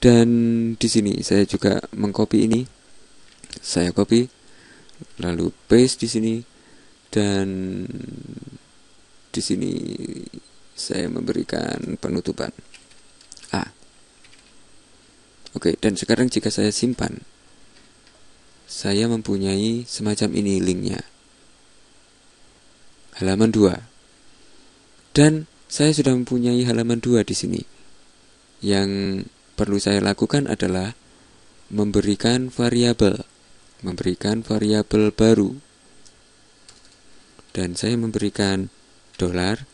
dan di sini saya juga mengcopy ini saya copy lalu paste di sini dan di sini saya memberikan penutupan A oke dan sekarang jika saya simpan saya mempunyai semacam ini linknya halaman 2 dan saya sudah mempunyai halaman dua di sini. Yang perlu saya lakukan adalah memberikan variabel, memberikan variabel baru. Dan saya memberikan dolar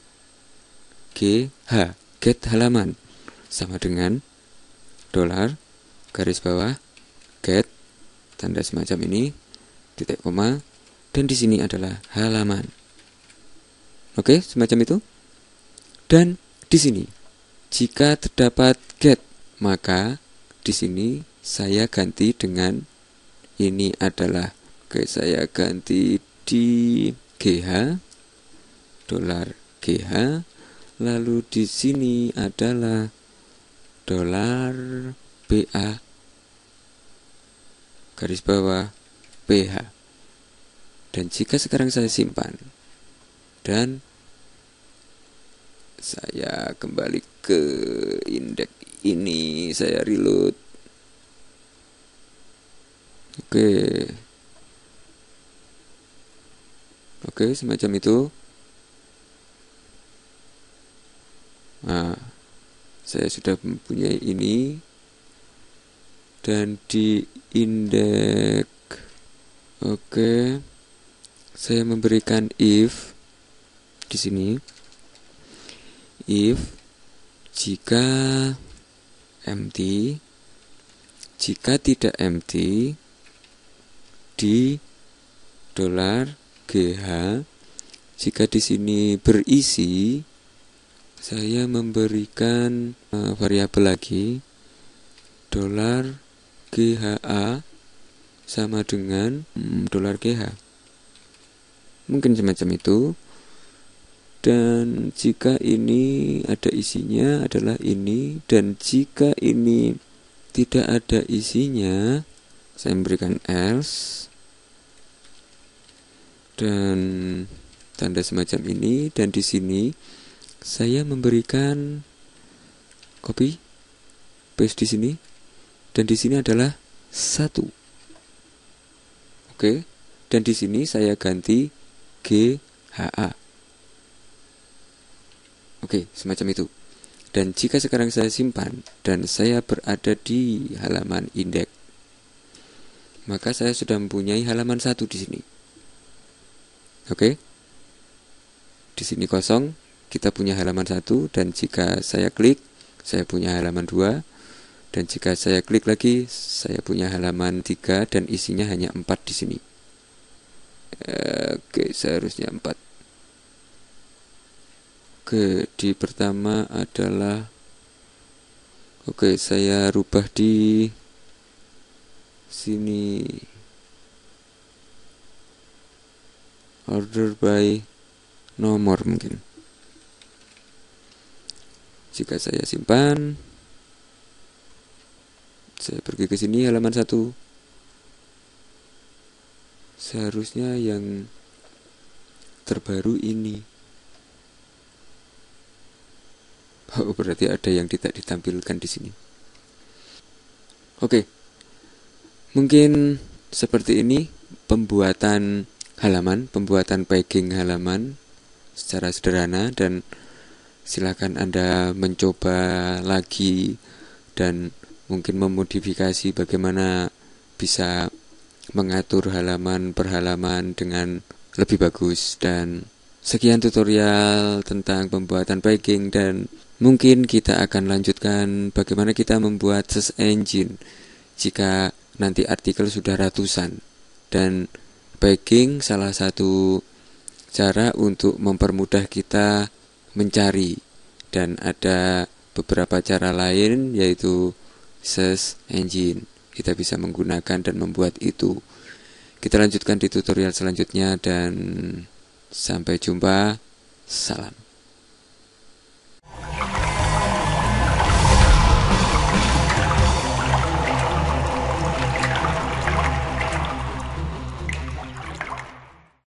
GH, get halaman sama dengan dolar garis bawah get tanda semacam ini titik koma dan di sini adalah halaman. Oke, semacam itu. Dan di sini, jika terdapat get, maka di sini saya ganti dengan ini adalah oke saya ganti di GH dolar GH lalu di sini adalah dolar BA garis bawah PH dan jika sekarang saya simpan dan saya kembali ke indeks ini saya reload oke oke semacam itu nah saya sudah mempunyai ini dan di indeks oke saya memberikan if di sini if jika empty jika tidak empty di dolar GH jika di sini berisi saya memberikan uh, variabel lagi dolar GHA sama dengan mm, dolar GH mungkin semacam itu dan jika ini ada isinya adalah ini dan jika ini tidak ada isinya saya memberikan else dan tanda semacam ini dan di sini saya memberikan copy paste di sini dan di sini adalah satu oke dan di sini saya ganti GHA Oke, semacam itu. Dan jika sekarang saya simpan dan saya berada di halaman indeks, maka saya sudah mempunyai halaman satu di sini. Oke. Di sini kosong, kita punya halaman satu dan jika saya klik, saya punya halaman dua dan jika saya klik lagi saya punya halaman tiga. dan isinya hanya empat di sini oke seharusnya empat. Oke, di pertama adalah Oke, saya rubah di sini order by nomor mungkin. Jika saya simpan saya pergi ke sini halaman satu. Seharusnya yang terbaru ini. Oh, berarti ada yang tidak ditampilkan di sini. Oke. Mungkin seperti ini pembuatan halaman, pembuatan packing halaman secara sederhana dan silakan Anda mencoba lagi dan mungkin memodifikasi bagaimana bisa mengatur halaman per halaman dengan lebih bagus dan sekian tutorial tentang pembuatan packing dan Mungkin kita akan lanjutkan bagaimana kita membuat search engine jika nanti artikel sudah ratusan. Dan bagging salah satu cara untuk mempermudah kita mencari dan ada beberapa cara lain yaitu search engine. Kita bisa menggunakan dan membuat itu. Kita lanjutkan di tutorial selanjutnya dan sampai jumpa. Salam.